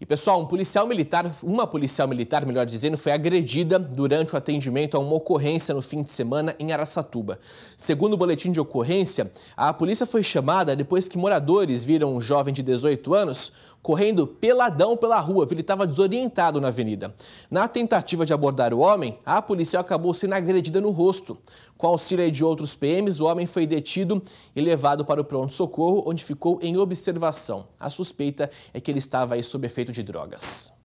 E pessoal, um policial militar, uma policial militar, melhor dizendo, foi agredida durante o atendimento a uma ocorrência no fim de semana em Araçatuba. Segundo o boletim de ocorrência, a polícia foi chamada depois que moradores viram um jovem de 18 anos correndo peladão pela rua, ele estava desorientado na avenida. Na tentativa de abordar o homem, a policial acabou sendo agredida no rosto. Com auxílio de outros PMs, o homem foi detido e levado para o pronto-socorro, onde ficou em observação. A suspeita é que ele estava sob efeito de drogas.